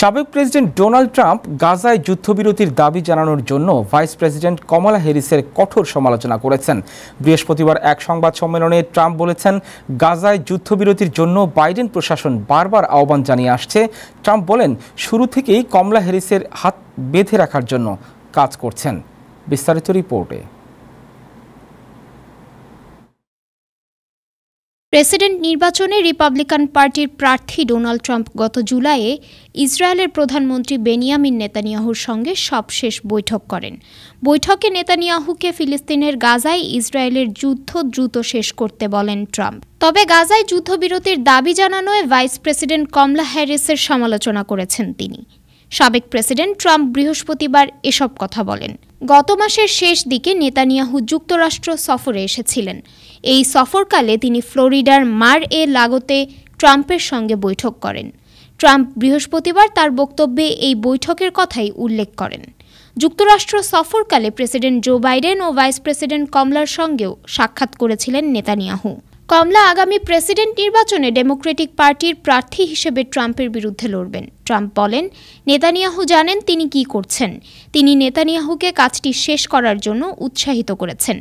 সাবেক president Donald Trump গাজায় যুদ্ধবিরতির দাবি জানানোর জন্য ভাইস প্রেসিডেন্ট কমলা হ্যারিসের কঠোর সমালোচনা করেছেন বৃহস্পতিবার এক সংবাদ সম্মেলনে ট্রাম্প বলেছেন গাজায় যুদ্ধবিরতির জন্য বাইডেন প্রশাসন বারবার আহ্বান জানিয়ে আসছে ট্রাম্প বলেন শুরু থেকেই কমলা হ্যারিসের হাত বেঁধে রাখার জন্য কাজ করছেন বিস্তারিত রিপোর্টে প্রেসিডেন্ট নির্বাচনে রিপাবলিকান পার্টির প্রার্থী ডোনাল্ড ট্রাম্প গত জুলাইয়ে ইসরায়েলের প্রধানমন্ত্রী বেনিয়ামিন নেতানিয়াহুর সঙ্গে সবশেষ বৈঠক করেন বৈঠকে নেতানিয়াহুকে ফিলিস্তিনের গাজায় ইসরায়েলের যুদ্ধ দ্রুত শেষ করতে বলেন ট্রাম্প তবে গাজায় যুদ্ধবিরতির দাবি জানানোয় ভাইস প্রেসিডেন্ট কমলা হ্যারিসের সমালোচনা করেছেন তিনি সাবেক প্রেসিডেন্ট ট্রাম্প বৃহস্পতিবার এসব কথা বলেন গত মাসের শেষ দিকে নেতানিয়াহু যুক্তরাষ্ট্র সফরে এসেছিলেন এই সফরকালে তিনি ফ্লোরিডার মার এ লাগোতে ট্রাম্পের সঙ্গে বৈঠক করেন ট্রাম্প বৃহস্পতিবার তার বক্তব্যে এই বৈঠকের কথাই উল্লেখ করেন যুক্তরাষ্ট্র সফরকালে প্রেসিডেন্ট জো বাইডেন ও ভাইস প্রেসিডেন্ট কমলার সঙ্গেও সাক্ষাৎ করেছিলেন নেতানিয়াহু কমলা আগামী প্রেসিডেন্ট নির্বাচনে ডেমোক্রেটিক পার্টির প্রার্থী হিসেবে ট্রাম্পের বিরুদ্ধে লড়বেন ট্রাম্প বলেন নেতানিয়াহু জানেন তিনি কি করছেন তিনি নেতানিয়াহুকে কাজটি শেষ করার জন্য উৎসাহিত করেছেন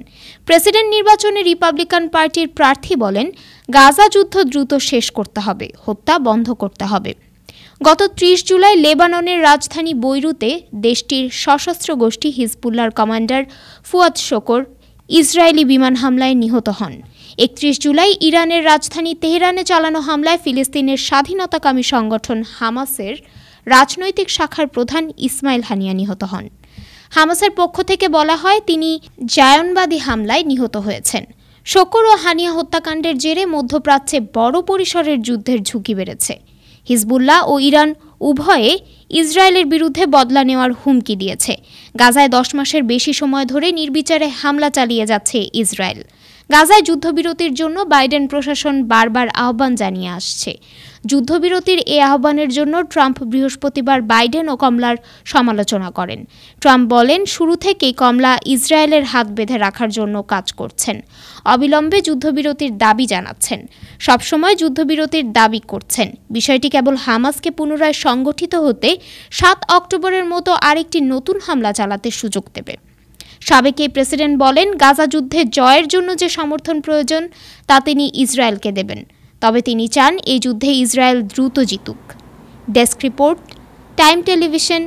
প্রেসিডেন্ট নির্বাচনে রিপাবলিকান পার্টির প্রার্থী বলেন গাজা যুদ্ধ দ্রুত শেষ করতে হবে হত্যা বন্ধ করতে হবে গত ত্রিশ জুলাই লেবাননের রাজধানী বৈরুতে দেশটির সশস্ত্র গোষ্ঠী হিজবুল্লার কমান্ডার ফুয়াদ শোকর ইসরায়েলি বিমান হামলায় নিহত হন একত্রিশ জুলাই ইরানের রাজধানী তেহরানে চালানো হামলায় ফিলিস্তিনের স্বাধীনতাকামী সংগঠন হামাসের রাজনৈতিক শাখার প্রধান ইসমাইল হানিয়া নিহত হন হামাসের পক্ষ থেকে বলা হয় তিনি জায়নবাদী হামলায় নিহত হয়েছেন শকর ও হানিয়া হত্যাকাণ্ডের জেরে মধ্যপ্রাচ্যে বড় পরিসরের যুদ্ধের ঝুঁকি বেড়েছে হিজবুল্লাহ ও ইরান উভয়ে ইসরায়েলের বিরুদ্ধে বদলা নেওয়ার হুমকি দিয়েছে গাজায় দশ মাসের বেশি সময় ধরে নির্বিচারে হামলা চালিয়ে যাচ্ছে ইসরায়েল গাজায় যুদ্ধবিরতির জন্য বাইডেন প্রশাসন বারবার আহ্বান জানিয়ে আসছে যুদ্ধবিরতির এ আহ্বানের জন্য ট্রাম্প বৃহস্পতিবার বাইডেন ও কমলার সমালোচনা করেন ট্রাম্প বলেন শুরু থেকেই কমলা ইসরায়েলের হাত বেঁধে রাখার জন্য কাজ করছেন অবিলম্বে যুদ্ধবিরতির দাবি জানাচ্ছেন সবসময় যুদ্ধবিরতির দাবি করছেন বিষয়টি কেবল হামাসকে পুনরায় সংগঠিত হতে সাত অক্টোবরের মতো আরেকটি নতুন হামলা চালাতে সুযোগ দেবে সাবেক এই প্রেসিডেন্ট বলেন গাজা যুদ্ধে জয়ের জন্য যে সমর্থন প্রয়োজন তা তিনি ইসরায়েলকে দেবেন তবে তিনি চান এই যুদ্ধে ইসরায়েল দ্রুত জিতুক ডেস্ক রিপোর্ট টাইম টেলিভিশন